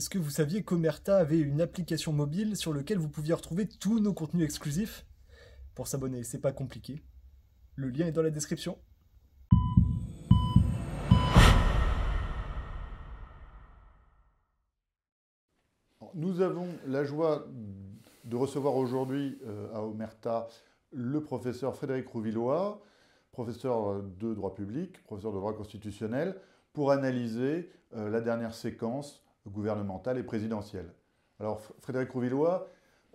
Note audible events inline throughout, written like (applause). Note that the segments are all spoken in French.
Est-ce que vous saviez qu'Omerta avait une application mobile sur laquelle vous pouviez retrouver tous nos contenus exclusifs Pour s'abonner, c'est pas compliqué. Le lien est dans la description. Nous avons la joie de recevoir aujourd'hui euh, à Omerta le professeur Frédéric Rouvillois, professeur de droit public, professeur de droit constitutionnel, pour analyser euh, la dernière séquence Gouvernemental et présidentielle. Alors Frédéric Rouvillois,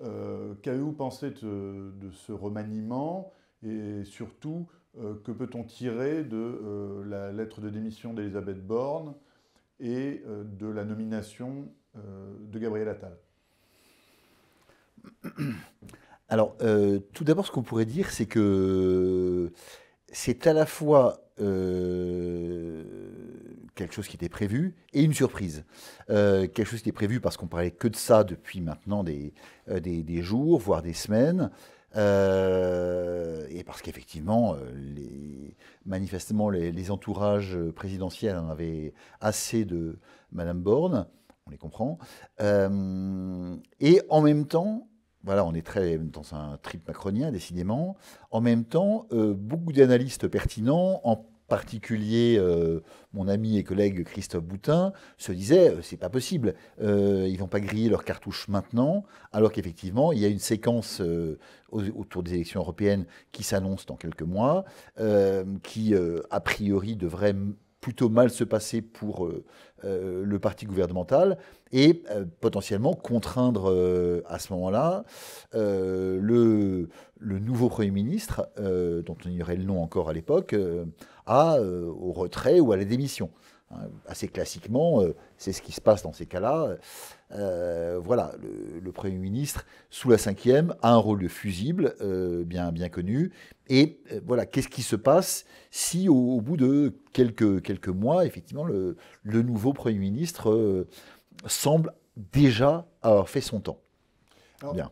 euh, qu'avez-vous pensé de, ce remaniement et surtout euh, que peut-on tirer de euh, la lettre de démission d'Elisabeth Borne et de la nomination de Gabriel Attal Alors tout d'abord ce qu'on pourrait dire c'est que c'est à la fois euh, quelque chose qui était prévu et une surprise. Euh, quelque chose qui était prévu parce qu'on parlait que de ça depuis maintenant des, euh, des, jours, voire des semaines. et parce qu'effectivement, manifestement, les, entourages présidentiels en avaient assez de Madame Borne, on les comprend. et en même temps, voilà, on est très dans un trip macronien, décidément. En même temps, euh, beaucoup d'analystes pertinents, en particulier euh, mon ami et collègue Christophe Boutin, se disaient euh, c'est pas possible, ils vont pas griller leurs cartouches maintenant, alors qu'effectivement, il y a une séquence autour des élections européennes qui s'annonce dans quelques mois, qui a priori devrait plutôt mal se passer pour euh, euh, le parti gouvernemental et euh, potentiellement contraindre à ce moment-là le, le, nouveau Premier ministre, dont on ignorait le nom encore à l'époque, euh, au retrait ou à la démission. Hein, assez classiquement, euh, c'est ce qui se passe dans ces cas-là. Euh, voilà, le, Premier ministre, sous la cinquième, a un rôle de fusible, bien, bien connu. Et voilà, qu'est-ce qui se passe si, au, bout de quelques, quelques mois, effectivement, le, nouveau Premier ministre semble déjà avoir fait son temps Bien.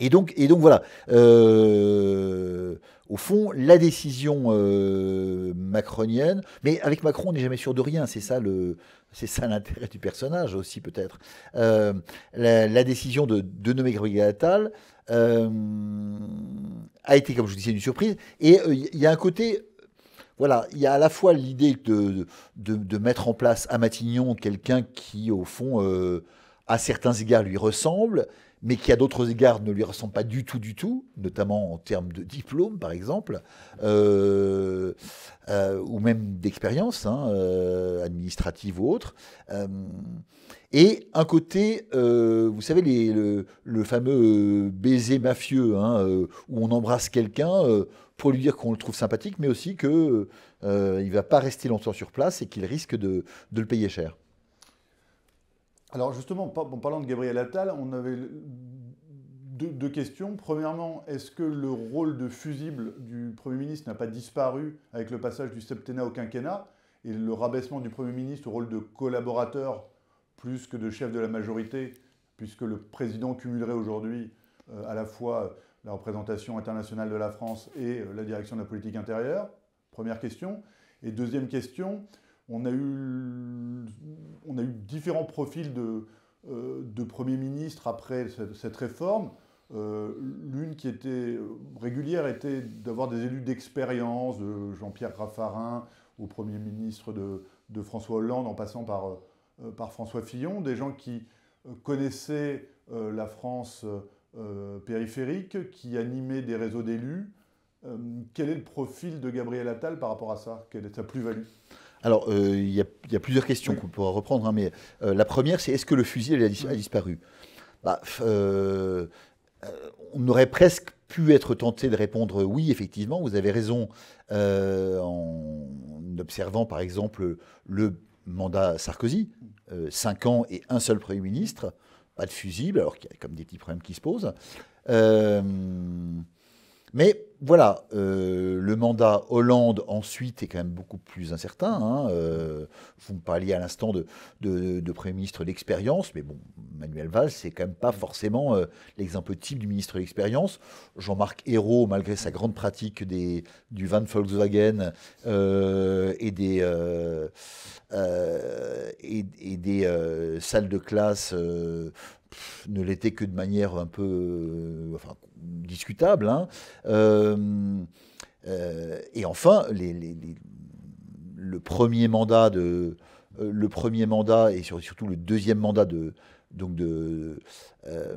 Et donc, et donc voilà. Euh, au fond, la décision euh, macronienne, mais avec Macron, on n'est jamais sûr de rien. C'est ça l'intérêt du personnage aussi peut-être. Euh, la, décision de, nommer Gabriel Attal a été, comme je vous disais, une surprise. Et il y a un côté voilà, il y a à la fois l'idée de, mettre en place à Matignon quelqu'un qui, au fond, à certains égards, lui ressemble, mais qui à d'autres égards ne lui ressemble pas du tout, du tout, notamment en termes de diplôme par exemple, euh, euh, ou même d'expérience hein, euh, administrative ou autre. et un côté, vous savez, les, le, fameux baiser mafieux, hein, où on embrasse quelqu'un pour lui dire qu'on le trouve sympathique, mais aussi qu'il ne va pas rester longtemps sur place et qu'il risque de le payer cher. Alors justement, en parlant de Gabriel Attal, on avait deux, questions. Premièrement, est-ce que le rôle de fusible du Premier ministre n'a pas disparu avec le passage du septennat au quinquennat et le rabaissement du Premier ministre au rôle de collaborateur plus que de chef de la majorité, puisque le président cumulerait aujourd'hui euh, à la fois la représentation internationale de la France et euh, la direction de la politique intérieure Première question. Et deuxième question, on a eu, différents profils de, euh, Premier ministre après cette, réforme. Euh, l'une qui était régulière était d'avoir des élus d'expérience, de Jean-Pierre Raffarin au Premier ministre de, François Hollande en passant euh, par, François Fillon, des gens qui connaissaient la France périphérique, qui animaient des réseaux d'élus. quel est le profil de Gabriel Attal par rapport à ça Quelle est sa plus-value alors, euh, il y, a plusieurs questions qu'on pourra reprendre, hein, mais euh, la première, c'est est-ce que le fusil a, disparu bah, euh, On aurait presque pu être tenté de répondre oui, effectivement, vous avez raison, en observant par exemple le mandat Sarkozy, 5 ans et un seul Premier ministre, pas de fusible, alors qu'il y a comme des petits problèmes qui se posent. mais voilà, euh, le mandat Hollande ensuite est quand même beaucoup plus incertain. Hein, euh, vous me parliez à l'instant de, de, Premier ministre d'expérience, mais bon, Manuel Valls, c'est quand même pas forcément euh, l'exemple type du ministre d'expérience. Jean-Marc Ayrault, malgré sa grande pratique des, du van Volkswagen et des, et des salles de classe ne l'était que de manière un peu euh, discutable. Hein. Euh, euh, et enfin, le premier mandat de le premier mandat et surtout le deuxième mandat de, donc de euh,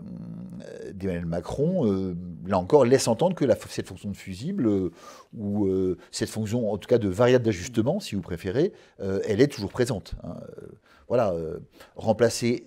d'Emmanuel Macron, euh, là encore, laisse entendre que cette fonction de fusible euh, ou cette fonction, en tout cas de variable d'ajustement, si vous préférez, elle est toujours présente. Hein. Voilà, remplacer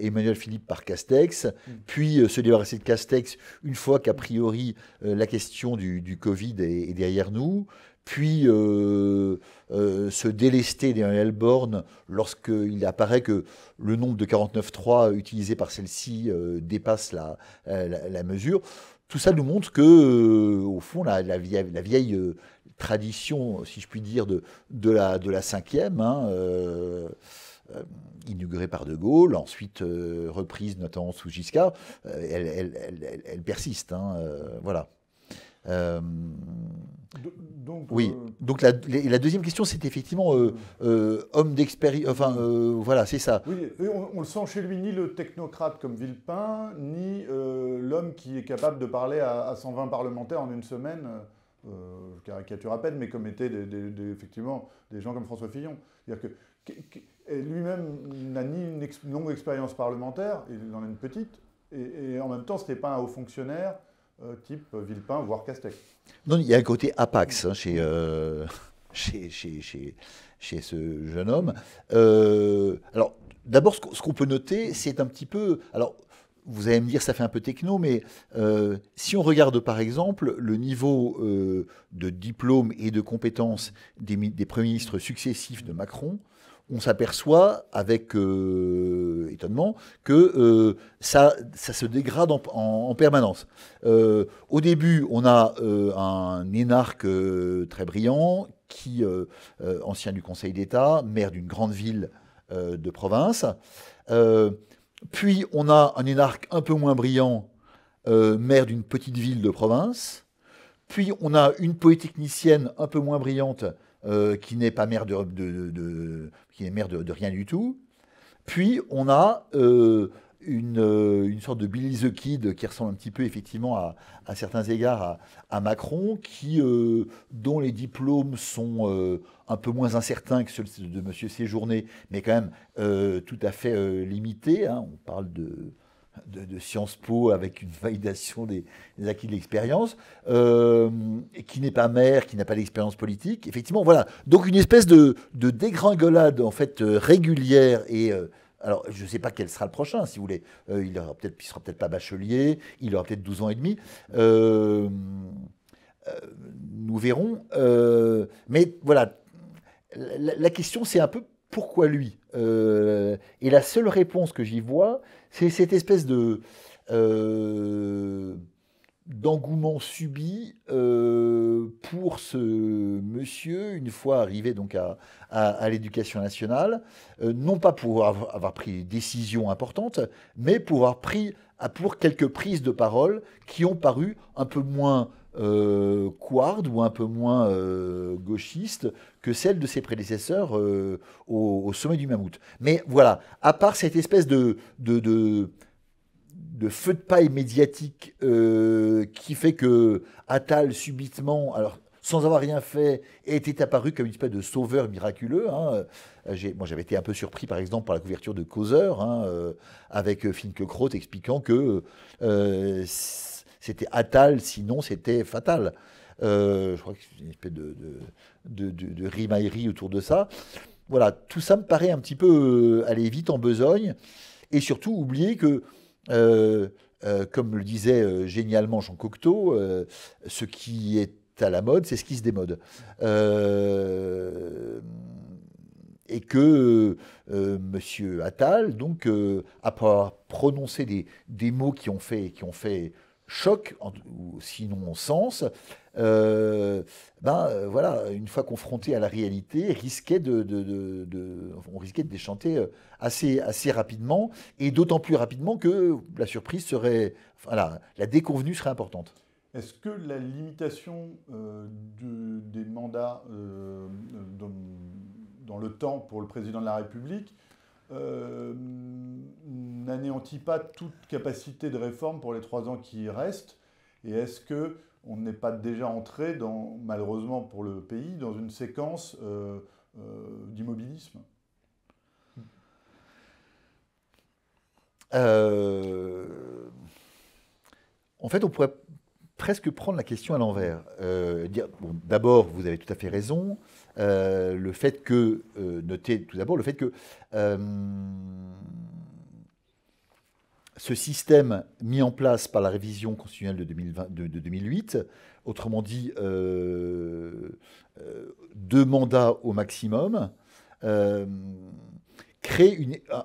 Emmanuel Philippe par Castex, mm. puis se débarrasser de Castex une fois qu'a priori la question du, Covid est, derrière nous, puis euh, euh, se délester des lorsque lorsqu'il apparaît que le nombre de 49.3 utilisé par celle-ci euh, dépasse la, la, mesure. Tout ça nous montre que, au fond, la, la vieille, tradition, si je puis dire, de, de, la, de la cinquième, hein, inaugurée par De Gaulle, ensuite reprise notamment sous Giscard, elle, elle, elle, persiste. Hein, voilà. Euh, donc, oui. Euh, donc la, deuxième question, c'est effectivement euh, homme d'expérience. Enfin, voilà, c'est ça. Oui, on, le sent chez lui ni le technocrate comme Villepin, ni l'homme qui est capable de parler à, 120 parlementaires en une semaine. je caricature à peine, mais comme étaient effectivement des gens comme François Fillon. cest dire que, lui-même n'a ni une longue expérience parlementaire, il en a une petite, et, en même temps, ce n'était pas un haut fonctionnaire euh, type Villepin, voire Castex. — Non, il y a un côté apax hein, euh, (laughs) chez, ce jeune homme. Euh, alors, d'abord, ce qu'on peut noter, c'est un petit peu. Alors, vous allez me dire, ça fait un peu techno, mais si on regarde par exemple le niveau de diplôme et de compétences des premiers ministres successifs de Macron, on s'aperçoit avec euh, étonnement que euh, ça, se dégrade en, permanence. Euh, au début, on a un énarque très brillant, qui, ancien du Conseil d'État, maire d'une grande ville de province. puis on a un énarque un peu moins brillant, maire d'une petite ville de province. Puis on a une poétechnicienne un peu moins brillante, euh, qui n'est pas maire de, qui est maire de, rien du tout. Puis on a euh, une, euh, une, sorte de Billy the Kid qui ressemble un petit peu effectivement à, à certains égards à, Macron, qui, dont les diplômes sont un peu moins incertains que ceux de M. Séjourné, mais quand même tout à fait limités. Hein. On parle de de, Sciences Po avec une validation des, acquis de l'expérience, euh, qui n'est pas maire, qui n'a pas d'expérience politique. Effectivement, voilà. Donc une espèce de, dégringolade en fait euh, régulière et euh, alors, je ne sais pas quel sera le prochain, si vous voulez. il ne peut sera peut-être pas bachelier, il aura peut-être 12 ans et demi. nous verrons. mais voilà, la question, c'est un peu pourquoi lui euh, Et la seule réponse que j'y vois, c'est cette espèce de euh, d'engouement subi euh, pour ce monsieur, une fois arrivé donc à, l'éducation nationale, non pas pour avoir, pris des décisions importantes, mais pour avoir pris à pour quelques prises de parole qui ont paru un peu moins euh, ou un peu moins euh, gauchiste que celle de ses prédécesseurs euh, au, sommet du mammouth. Mais voilà, à part cette espèce de, de, feu de paille médiatique euh, qui fait que Attal subitement, alors sans avoir rien fait, était apparu comme une espèce de sauveur miraculeux. Hein. moi, j'avais été un peu surpris, par exemple, par la couverture de Causeur, hein, avec Finke Kraut expliquant que c'était atal, sinon c'était fatal. Euh, je crois que c'est une espèce de, de, rimaillerie autour de ça. Voilà, tout ça me paraît un petit peu euh, aller vite en besogne, et surtout oublier que, euh, comme le disait génialement Jean Cocteau, ce qui est à la mode, c'est ce qui se démode. et que M. Attal, donc, après avoir prononcé des, mots qui ont fait, qui ont fait choc, ou sinon sens, euh, ben euh, voilà, une fois confronté à la réalité, risquait de, de, on risquait de déchanter euh, assez, assez rapidement, et d'autant plus rapidement que la surprise serait, voilà, la déconvenue serait importante. Est-ce que la limitation des mandats dans, le temps pour le président de la République euh, n'anéantit pas toute capacité de réforme pour les trois ans qui restent Et est-ce que on n'est pas déjà entré, dans, malheureusement pour le pays, dans une séquence euh, euh, d'immobilisme En fait, on pourrait presque prendre la question à l'envers. D'abord, vous avez tout à fait raison. Euh, le fait que, euh, tout d'abord le fait que euh, ce système mis en place par la révision constitutionnelle de 2008, autrement dit deux mandats au maximum,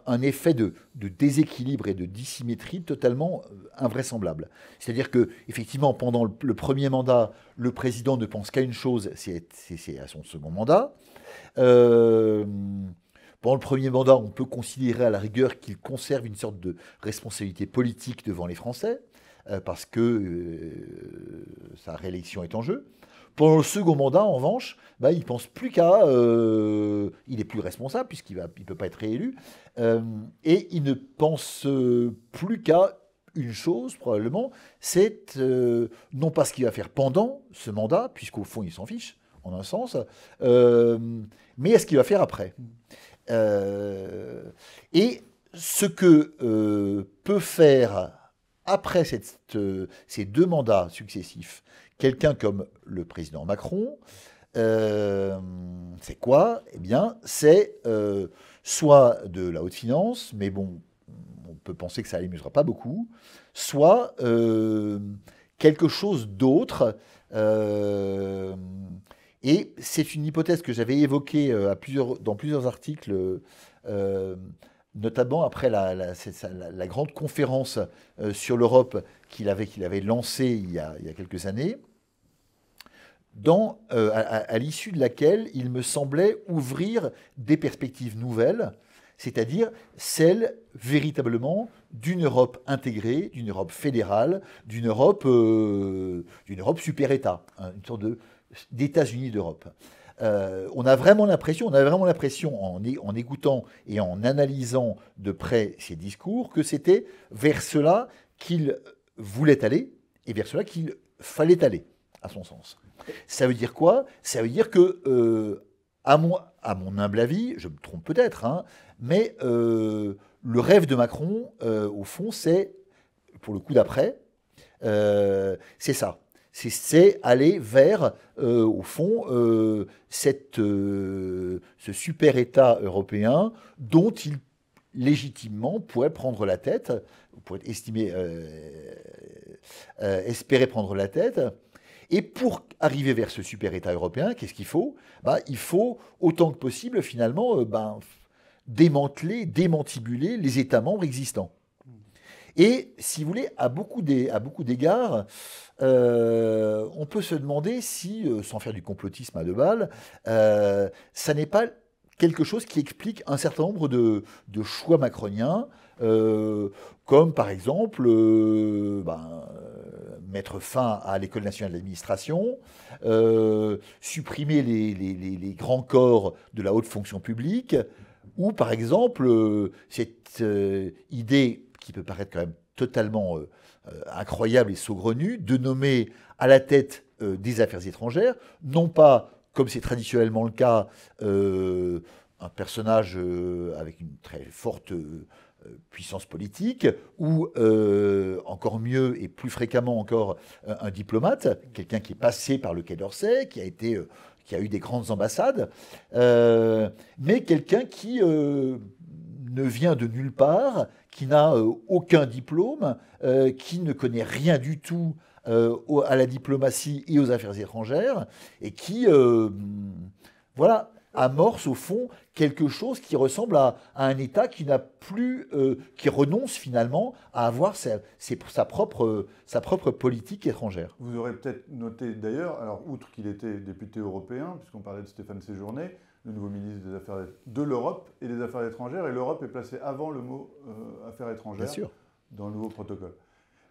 un effet de, déséquilibre et de dissymétrie totalement euh, invraisemblable. C'est-à-dire que, effectivement, pendant le, premier mandat, le président ne pense qu'à une chose, c'est à son second mandat. Euh, pendant le premier mandat, on peut considérer à la rigueur qu'il conserve une sorte de responsabilité politique devant les Français, euh, parce que sa réélection est en jeu. Pendant le second mandat, en revanche, bah, il pense plus qu'à. Euh, il est plus responsable puisqu'il ne peut pas être réélu. Euh, et il ne pense euh, plus qu'à une chose, probablement, c'est non pas ce qu'il va faire pendant ce mandat, puisqu'au fond, il s'en fiche, en un sens, mais à ce qu'il va faire après. et ce que peut faire après ces deux mandats successifs, quelqu'un comme le président Macron, euh, c'est quoi Eh bien, c'est euh, soit de la haute finance, mais bon, on peut penser que ça l'amusera pas beaucoup, soit euh, quelque chose d'autre. et c'est une hypothèse que j'avais évoquée dans plusieurs articles, notamment après la, grande conférence sur l'Europe qu'il avait, lancée il y a quelques années. Euh, à, l'issue de laquelle il me semblait ouvrir des perspectives nouvelles, c'est-à-dire celles véritablement d'une Europe intégrée, d'une Europe fédérale, d'une Europe, euh, Europe super-État, hein, une sorte d'États-Unis d'Europe. Euh, on a vraiment l'impression, on a vraiment l'impression en, en, écoutant et en analysant de près ces discours que c'était vers cela qu'il voulait aller et vers cela qu'il fallait aller, à son sens. Ça veut dire quoi Ça veut dire que, euh, à, mon, humble avis, je me trompe peut-être, hein, mais euh, le rêve de Macron, euh, au fond, c'est, pour le coup d'après, c'est ça. C'est aller vers, au fond, ce super État européen dont il légitimement pourrait prendre la tête, pourrait espérer prendre la tête, et pour arriver vers ce super État européen, qu'est-ce qu'il faut bah, Il faut, autant que possible, finalement, euh, ben, démanteler, démantibuler les États membres existants. Et si vous voulez, à beaucoup d'égards, euh, on peut se demander si, euh, sans faire du complotisme à deux balles, ça n'est pas quelque chose qui explique un certain nombre de, choix macroniens, comme par exemple ben, mettre fin à l'école nationale d'administration, euh, supprimer les, grands corps de la haute fonction publique, ou par exemple euh, cette euh, idée qui peut paraître quand même totalement incroyable et saugrenue de nommer à la tête des affaires étrangères, non pas comme c'est traditionnellement le cas, un personnage avec une très forte euh, puissance politique, ou euh, encore mieux et plus fréquemment encore euh, un, diplomate, quelqu'un qui est passé par le Quai d'Orsay, qui a été, qui a eu des grandes ambassades, mais quelqu'un qui ne vient de nulle part, qui n'a aucun diplôme, qui ne connaît rien du tout à la diplomatie et aux affaires étrangères, et qui, voilà amorce au fond quelque chose qui ressemble à, un État qui n'a plus, euh, qui renonce finalement à avoir sa, propre, politique étrangère. Vous aurez peut-être noté d'ailleurs, alors outre qu'il était député européen, puisqu'on parlait de Stéphane Séjourné, le nouveau ministre des Affaires de l'Europe et des Affaires étrangères, et l'Europe est placée avant le mot euh, Affaires étrangères dans le nouveau protocole.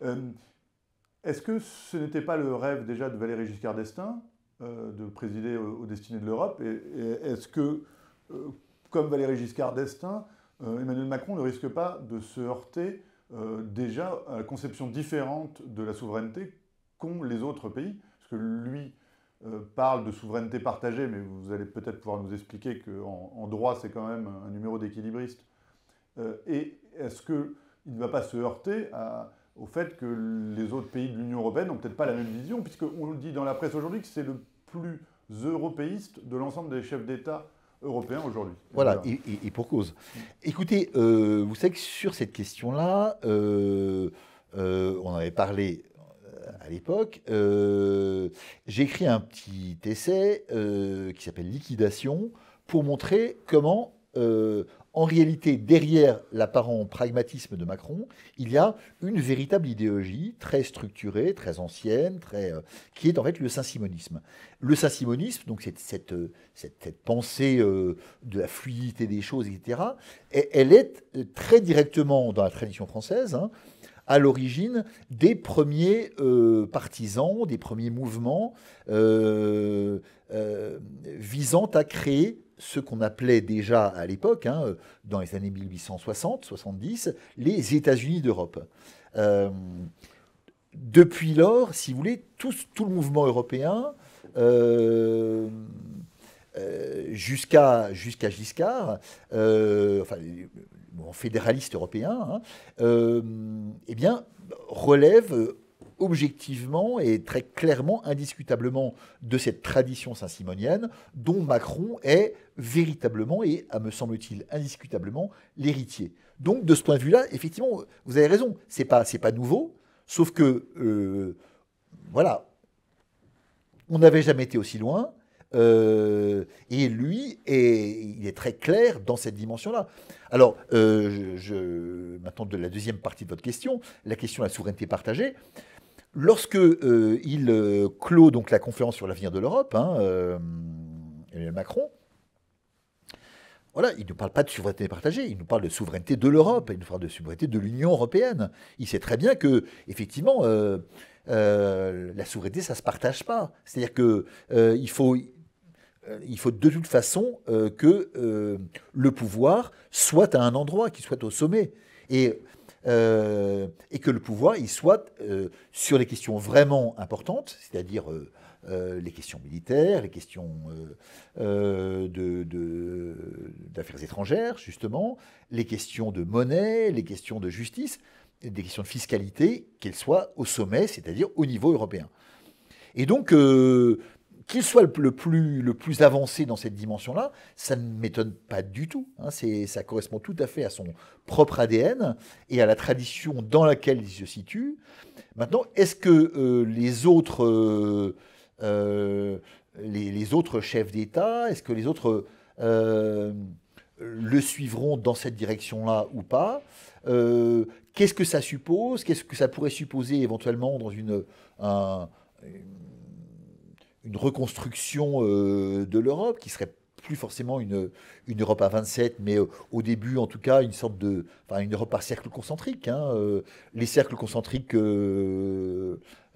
Euh, est-ce que ce n'était pas le rêve déjà de Valérie Giscard d'Estaing euh, de présider aux destinées de l'Europe. Et, est-ce que, euh, comme Valéry Giscard d'Estaing, euh, Emmanuel Macron ne risque pas de se heurter déjà à la conception différente de la souveraineté qu'ont les autres pays Parce que lui parle de souveraineté partagée, mais vous allez peut-être pouvoir nous expliquer qu'en en droit, c'est quand même un numéro d'équilibriste. et est-ce qu'il ne va pas se heurter à au fait que les autres pays de l'Union européenne n'ont peut-être pas la même vision, puisqu'on le dit dans la presse aujourd'hui que c'est le plus européiste de l'ensemble des chefs d'État européens aujourd'hui. Voilà, Et, pour cause. Écoutez, euh, vous savez que sur cette question-là, euh, euh, on avait parlé euh, à l'époque, euh, j'ai écrit un petit essai qui s'appelle Liquidation pour montrer comment, en réalité, derrière l'apparent pragmatisme de Macron, il y a une véritable idéologie très structurée, très ancienne, très, euh, qui est en fait le saint-simonisme. Le saint-simonisme, donc cette, cette, euh, pensée euh, de la fluidité des choses, etc., elle est très directement dans la tradition française. Hein, à l'origine des premiers euh, partisans, des premiers mouvements euh, euh, visant à créer ce qu'on appelait déjà à l'époque, hein, dans les années 1860-70, les États-Unis d'Europe. depuis lors, si vous voulez, tout, le mouvement européen... jusqu'à jusqu'à Giscard, en fédéraliste européen, hein, euh, eh bien, relève objectivement et très clairement, indiscutablement, de cette tradition saint-simonienne dont Macron est véritablement et, à me semble-t-il, indiscutablement l'héritier. Donc, de ce point de vue-là, effectivement, vous avez raison, c'est pas, pas nouveau, sauf que, euh, voilà, on n'avait jamais été aussi loin, euh, et lui, il est très clair dans cette dimension-là. Alors, euh, je, je, maintenant de la deuxième partie de votre question, la question de la souveraineté partagée. Lorsque euh, il clôt donc la conférence sur l'avenir de l'Europe, hein, Emmanuel Macron, voilà, il ne parle pas de souveraineté partagée, il nous parle de souveraineté de l'Europe, il nous parle de souveraineté de l'Union européenne. Il sait très bien que, effectivement, la souveraineté, ça ne se partage pas. C'est-à-dire que il faut euh, il faut de toute façon euh, que euh, le pouvoir soit à un endroit, qu'il soit au sommet. Et, que le pouvoir, il soit sur les questions vraiment importantes, c'est-à-dire les questions militaires, les questions d'affaires de, étrangères, justement, les questions de monnaie, les questions de justice, des questions de fiscalité, qu'elles soient au sommet, c'est-à-dire au niveau européen. Et donc, qu'il soit le plus, avancé dans cette dimension-là, ça ne m'étonne pas du tout. Hein. Ça correspond tout à fait à son propre ADN et à la tradition dans laquelle il se situe. Maintenant, est-ce que euh, euh, euh, les autres... chefs d'État Est-ce que les autres le suivront dans cette direction-là ou pas Qu'est-ce que ça suppose Qu'est-ce que ça pourrait supposer éventuellement dans une, une reconstruction euh, de l'Europe qui serait plus forcément une, une Europe à 27, mais euh, au, début, en tout cas, une sorte de, une Europe par cercle concentrique. Hein, euh, les cercles concentriques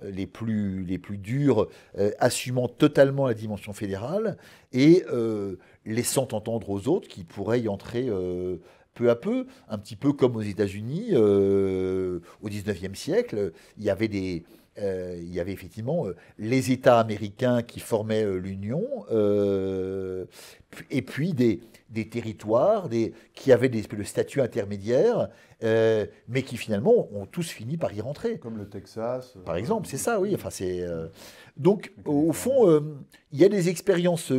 les plus les plus durs, assumant totalement la dimension fédérale et laissant entendre aux autres qui pourraient y entrer peu à peu, un petit peu comme aux États-Unis au 19e siècle, il y avait des euh, il y avait effectivement euh, les États américains qui formaient euh, l'Union, et puis des, des territoires des, qui avaient des, le statut intermédiaire, mais qui finalement ont tous fini par y rentrer. Comme le Texas. Par exemple, c'est ça, oui. Enfin, c'est, donc, au fond, il y a des expériences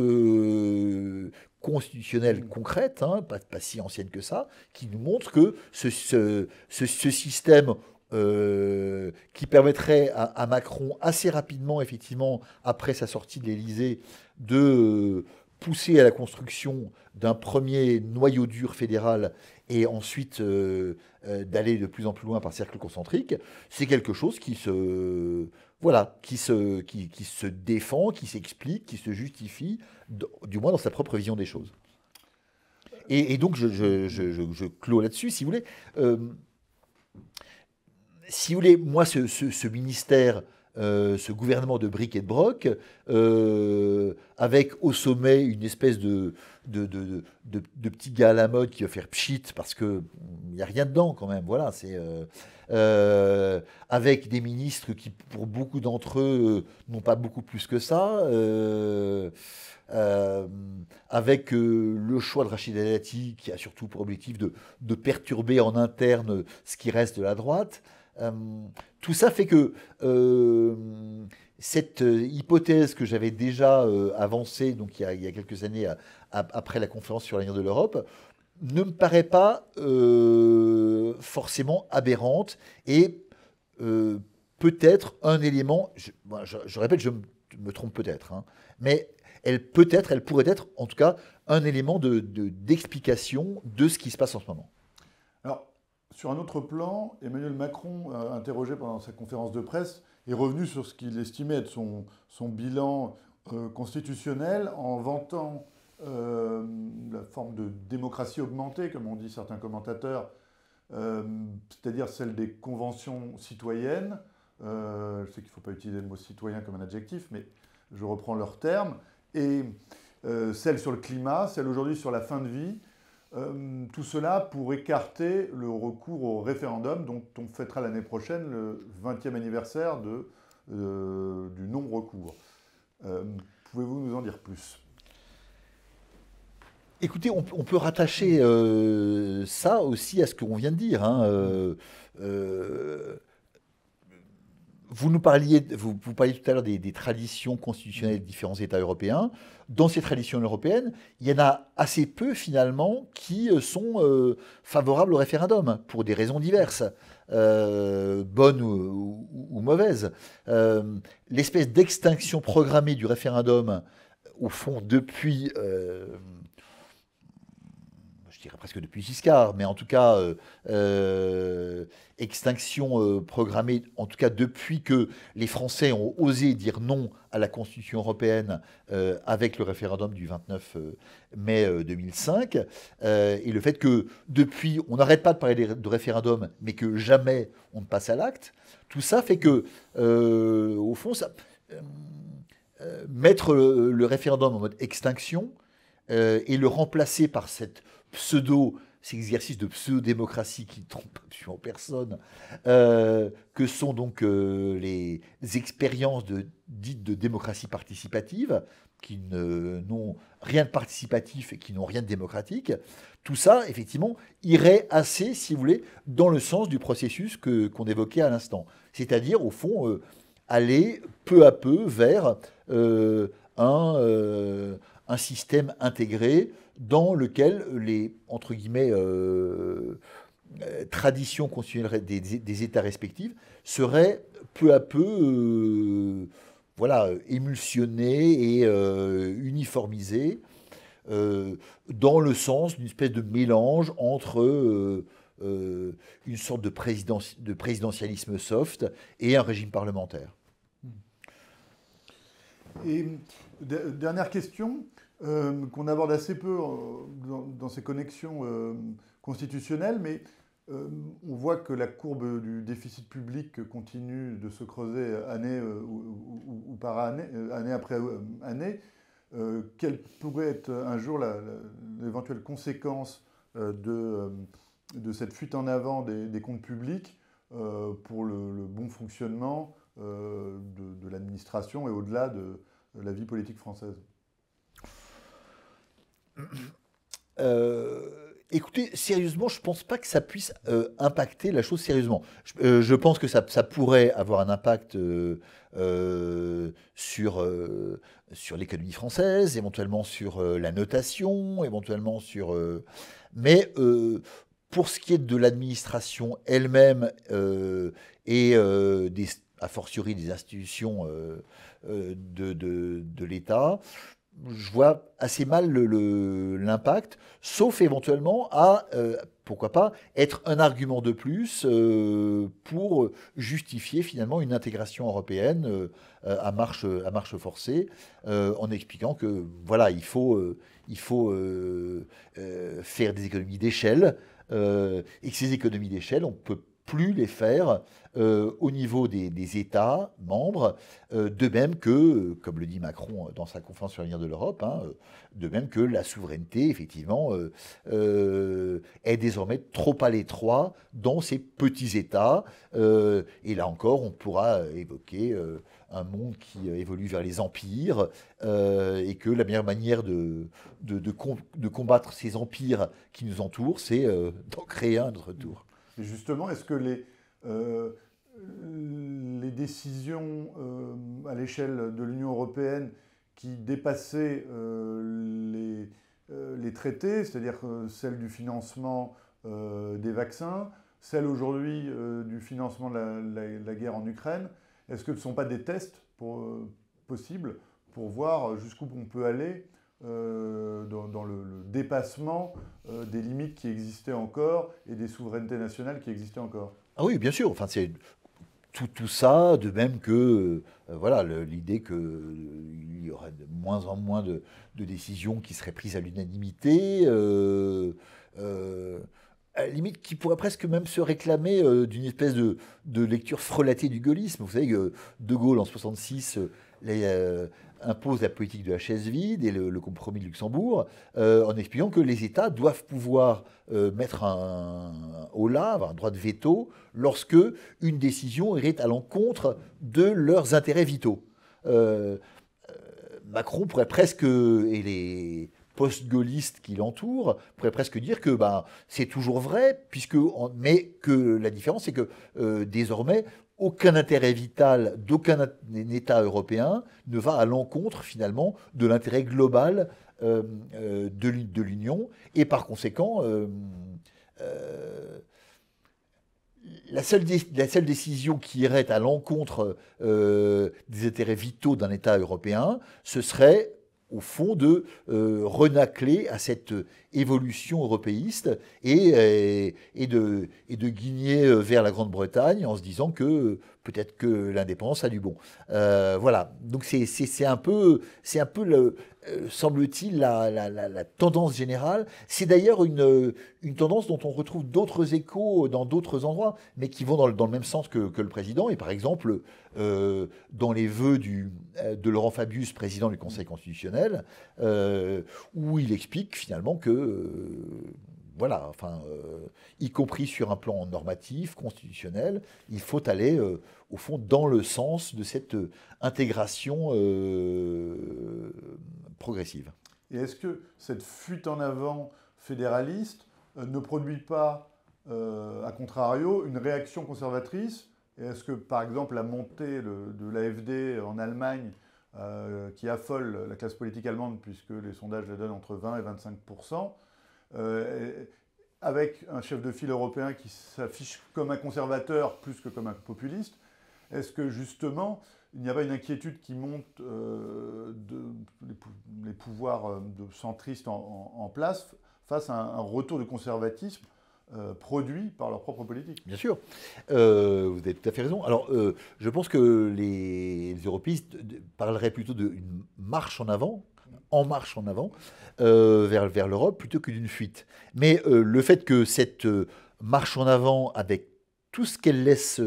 constitutionnelles concrètes, hein, pas, pas, si anciennes que ça, qui nous montrent que ce, ce, ce système euh, qui permettrait à, Macron assez rapidement, effectivement, après sa sortie de l'Élysée, de pousser à la construction d'un premier noyau dur fédéral et ensuite euh, euh, d'aller de plus en plus loin par cercle concentrique, c'est quelque chose qui se voilà, qui se, qui, qui se défend, qui s'explique, qui se justifie, du moins dans sa propre vision des choses. Et, donc, je, je, je, clôt là-dessus, si vous voulez si vous voulez, moi, ce, ministère, euh, ce gouvernement de briques et de brocs, euh, avec au sommet une espèce de, petit gars à la mode qui va faire pchit parce qu'il n'y mm, a rien dedans quand même, voilà, c'est. Euh, avec des ministres qui, pour beaucoup d'entre eux, n'ont pas beaucoup plus que ça. avec le choix de Rachid Dati qui a surtout pour objectif de, perturber en interne ce qui reste de la droite. Euh, tout ça fait que euh, cette euh, hypothèse que j'avais déjà avancée, donc il y, a, quelques années après la conférence sur l'avenir de l'Europe, ne me paraît pas forcément aberrante et peut-être un élément, je, répète, je me, trompe peut-être, hein, mais elle peut-être, elle pourrait être en tout cas un élément d'explication de, d'explication de ce qui se passe en ce moment. Alors, sur un autre plan, Emmanuel Macron, euh, interrogé pendant sa conférence de presse, est revenu sur ce qu'il estimait être son, bilan euh, constitutionnel en vantant euh, la forme de démocratie augmentée, comme ont dit certains commentateurs, c'est-à-dire celle des conventions citoyennes. je sais qu'il ne faut pas utiliser le mot citoyen comme un adjectif, mais je reprends leur terme. Et celle sur le climat, celle aujourd'hui sur la fin de vie, euh, tout cela pour écarter le recours au référendum dont on fêtera l'année prochaine le 20e anniversaire de, euh, du non-recours. Euh, pouvez-vous nous en dire plus Écoutez, on, peut rattacher ça aussi à ce qu'on vient de dire. Hein. Vous nous parliez, vous, parliez tout à l'heure des, traditions constitutionnelles des différents États européens. Dans ces traditions européennes, il y en a assez peu finalement qui euh, sont euh, favorables au référendum pour des raisons diverses, euh, bonnes ou, mauvaises. L'espèce d'extinction programmée du référendum, au fond, depuis je dirais presque depuis Giscard, mais en tout cas, euh, euh, extinction euh, programmée, en tout cas depuis que les Français ont osé dire non à la Constitution européenne avec le référendum du 29 mai 2005, et le fait que depuis, on n'arrête pas de parler de référendum, mais que jamais on ne passe à l'acte, tout ça fait que, au fond, mettre le, référendum en mode extinction, euh, et le remplacer par cette pseudo, cet exercice de pseudo-démocratie qui ne trompe absolument personne, euh, que sont donc euh, les expériences de, dites de démocratie participative, qui n'ont rien de participatif et qui n'ont rien de démocratique, tout ça, effectivement, irait assez, si vous voulez, dans le sens du processus qu'on évoquait à l'instant. C'est-à-dire, au fond, aller peu à peu vers un, un système intégré dans lequel les, entre guillemets, euh, euh, traditions constitutionnelles des, États respectifs seraient peu à peu euh, voilà, émulsionnées et uniformisées dans le sens d'une espèce de mélange entre... une sorte de, de, présidentialisme soft et un régime parlementaire. Et Dernière question, euh, qu'on aborde assez peu euh, dans, ces connexions euh, constitutionnelles, mais on voit que la courbe du déficit public continue de se creuser année ou, par année, année après année. quelle pourrait être un jour l'éventuelle conséquence de, cette fuite en avant des, comptes publics pour le, bon fonctionnement de l'administration et au-delà de, la vie politique française (coughs) euh, Écoutez, sérieusement, je ne pense pas que ça puisse euh, impacter la chose sérieusement. Euh, je, pense que ça, ça, pourrait avoir un impact sur, sur l'économie française, éventuellement sur la notation, éventuellement sur... mais pour ce qui est de l'administration elle-même et des a fortiori des institutions euh, euh, de, l'État, je vois assez mal l'impact, le, sauf éventuellement à, euh, pourquoi pas, être un argument de plus pour justifier finalement une intégration européenne à, marche, à marche forcée, en expliquant que voilà, il faut, il faut faire des économies d'échelle. et que ces économies d'échelle, on peut plus les faire euh, au niveau des, États membres, euh, de même que, comme le dit Macron euh, dans sa conférence sur l'avenir de l'Europe, hein, de même que la souveraineté, effectivement, est désormais trop à l'étroit dans ces petits États. et là encore, on pourra évoquer un monde qui évolue vers les empires et que la meilleure manière de, combattre ces empires qui nous entourent, c'est d'en créer un de et justement, est-ce que les, euh, décisions euh, à l'échelle de l'Union européenne qui dépassaient euh, les, traités, c'est-à-dire celle du financement des vaccins, celle aujourd'hui du financement de la, guerre en Ukraine, est-ce que ce ne sont pas des tests possibles pour voir jusqu'où on peut aller euh, dans, le, dépassement euh, des limites qui existaient encore et des souverainetés nationales qui existaient encore. Ah oui, bien sûr. Enfin, c'est tout, ça, de même que euh, voilà l'idée qu'il il y aurait de moins en moins de, décisions qui seraient prises à l'unanimité, à la limite qui pourrait presque même se réclamer d'une espèce de, de, lecture frelatée du gaullisme. Vous savez, De Gaulle en 66 euh, impose la politique de la chaise vide et le, compromis de Luxembourg, euh, en expliquant que les États doivent pouvoir euh, mettre un, un un droit de veto, lorsque une décision irait à l'encontre de leurs intérêts vitaux. Macron pourrait presque, et les post-gaullistes qui l'entourent, pourraient presque dire que ben, c'est toujours vrai, puisque, mais que la différence, c'est que désormais, aucun intérêt vital d'aucun État européen ne va à l'encontre finalement de l'intérêt global euh, euh, de l'Union et par conséquent euh, la, seule la seule, décision qui irait à l'encontre des intérêts vitaux d'un État européen, ce serait au fond de renacler à cette évolution européiste et, euh, de, et guigner euh, vers la Grande-Bretagne en se disant que peut-être que l'indépendance a du bon. Euh, voilà, donc c'est un peu, un peu semble-t-il, la, tendance générale. C'est d'ailleurs une, tendance dont on retrouve d'autres échos dans d'autres endroits, mais qui vont dans le, même sens que, le président. Et par exemple, dans les vœux de Laurent Fabius, président du Conseil constitutionnel, où il explique finalement que euh, voilà, enfin, euh, y compris sur un plan normatif, constitutionnel, il faut aller, euh, au fond, dans le sens de cette intégration progressive. Et est-ce que cette fuite en avant fédéraliste ne produit pas, à contrario, une réaction conservatrice Est-ce que, par exemple, la montée de l'AFD en Allemagne euh, qui affole la classe politique allemande, puisque les sondages la donnent entre 20 et 25 euh, avec un chef de file européen qui s'affiche comme un conservateur plus que comme un populiste, est-ce que justement il n'y a pas une inquiétude qui monte euh, les, pouvoirs centristes en, place face à un, un retour du conservatisme euh, produits par leur propre politique. Bien sûr, euh, vous avez tout à fait raison. Alors, euh, je pense que les, européistes parleraient plutôt d'une marche en avant, en marche en avant, vers, vers l'Europe, plutôt que d'une fuite. Mais le fait que cette marche en avant, avec tout ce qu'elle laisse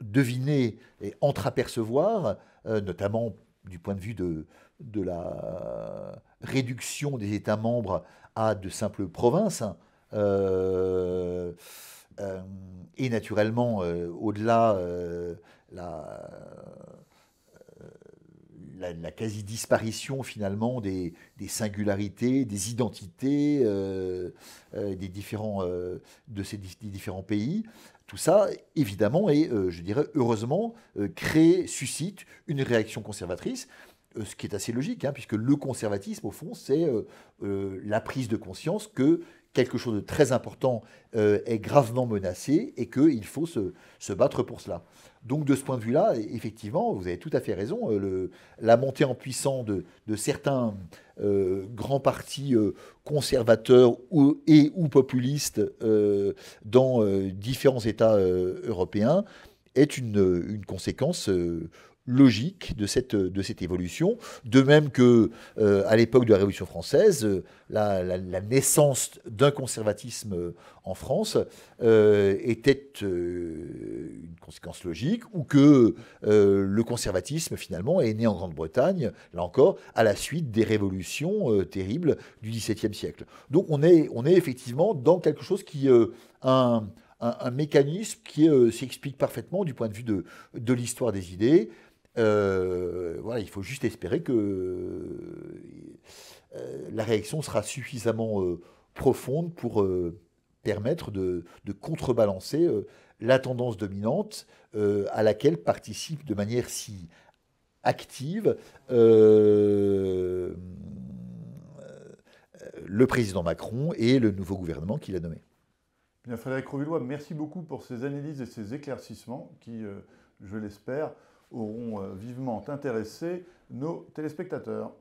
deviner et entreapercevoir, notamment du point de vue de, de la réduction des États membres à de simples provinces, hein, euh, euh, et naturellement, euh, au-delà, la, la, quasi-disparition finalement des, singularités, des identités des différents, de ces différents pays. Tout ça, évidemment, et je dirais heureusement, crée, suscite une réaction conservatrice, ce qui est assez logique, hein, puisque le conservatisme, au fond, c'est la prise de conscience que quelque chose de très important euh, est gravement menacé et qu'il faut se, battre pour cela. Donc de ce point de vue-là, effectivement, vous avez tout à fait raison, euh, la montée en puissance de, certains euh, grands partis conservateurs ou, et ou populistes dans différents États européens est une, une conséquence logique de cette, de cette évolution, de même que euh, à l'époque de la Révolution française, euh, la, naissance d'un conservatisme euh, en France était une conséquence logique, ou que le conservatisme finalement est né en Grande-Bretagne, là encore, à la suite des révolutions terribles du XVIIe siècle. Donc on est, on est effectivement dans quelque chose qui... un, un, mécanisme qui s'explique parfaitement du point de vue de, de l'histoire des idées, euh, voilà, il faut juste espérer que euh, la réaction sera suffisamment euh, profonde pour permettre de, contrebalancer la tendance dominante à laquelle participe de manière si active le président Macron et le nouveau gouvernement qu'il a nommé. Bien, Frédéric Rovillois, merci beaucoup pour ces analyses et ces éclaircissements qui, je l'espère, auront euh, vivement intéressé nos téléspectateurs.